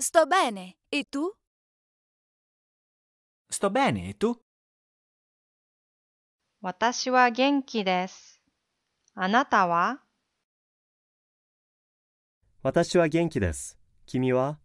Sto bene, e tu? Sto bene, e tu? 私は元気です。あなたは私は元気です。君は